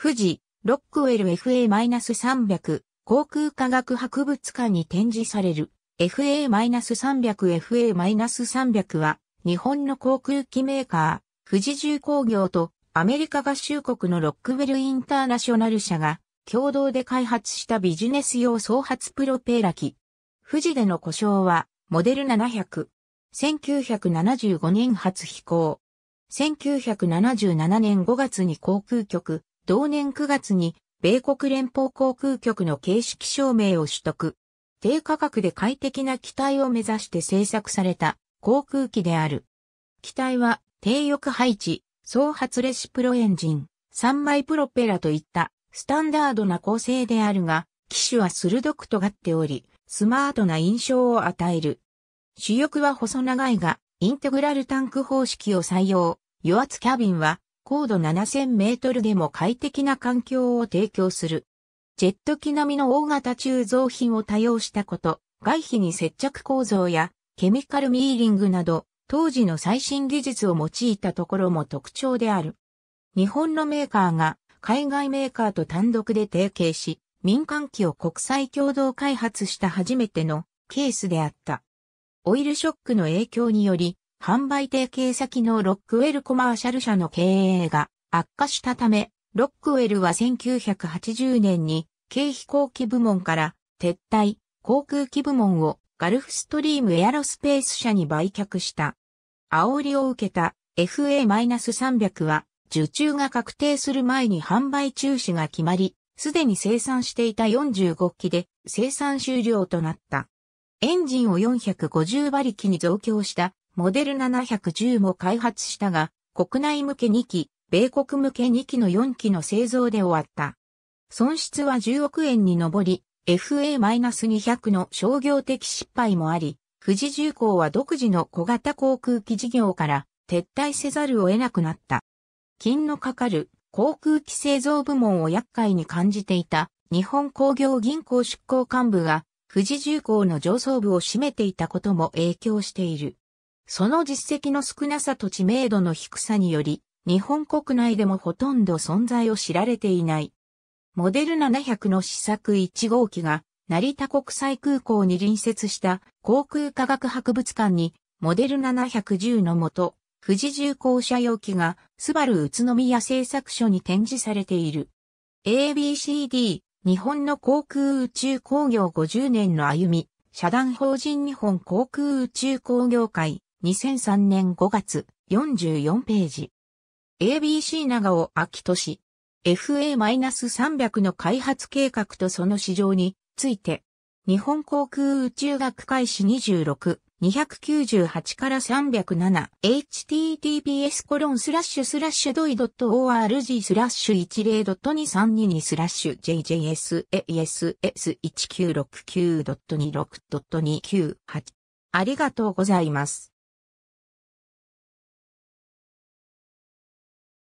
富士、ロックウェル FA-300 航空科学博物館に展示される FA-300 FA-300 は日本の航空機メーカー、富士重工業とアメリカ合衆国のロックウェルインターナショナル社が共同で開発したビジネス用創発プロペラ機。富士での故障はモデル700。1975年初飛行。1977年5月に航空局同年9月に米国連邦航空局の形式証明を取得。低価格で快適な機体を目指して製作された航空機である。機体は低翼配置、総発レシプロエンジン、3枚プロペラといったスタンダードな構成であるが、機種は鋭く尖っており、スマートな印象を与える。主翼は細長いが、インテグラルタンク方式を採用。与圧キャビンは高度7000メートルでも快適な環境を提供する。ジェット機並みの大型鋳造品を多用したこと、外皮に接着構造やケミカルミーリングなど、当時の最新技術を用いたところも特徴である。日本のメーカーが海外メーカーと単独で提携し、民間機を国際共同開発した初めてのケースであった。オイルショックの影響により、販売提携先のロックウェルコマーシャル社の経営が悪化したため、ロックウェルは1980年に軽飛行機部門から撤退、航空機部門をガルフストリームエアロスペース社に売却した。煽りを受けた FA-300 は受注が確定する前に販売中止が決まり、すでに生産していた45機で生産終了となった。エンジンを450馬力に増強したモデル710も開発したが、国内向け2機、米国向け2機の4機の製造で終わった。損失は10億円に上り、FA-200 の商業的失敗もあり、富士重工は独自の小型航空機事業から撤退せざるを得なくなった。金のかかる航空機製造部門を厄介に感じていた日本工業銀行出向幹部が富士重工の上層部を占めていたことも影響している。その実績の少なさと知名度の低さにより、日本国内でもほとんど存在を知られていない。モデル700の試作1号機が、成田国際空港に隣接した航空科学博物館に、モデル710のもと、富士重工車用機が、スバル宇都宮製作所に展示されている。ABCD、日本の航空宇宙工業50年の歩み、社団法人日本航空宇宙工業会、2003年5月、44ページ。ABC 長尾秋俊。FA-300 の開発計画とその市場について、日本航空宇宙学開始26、298から 307https コロンスラッシュスラッシュドイドット org スラッシュ10ドット2322スラッシュ j j s a s s 1 9 6 9 2 6 2 9 8ありがとうございます。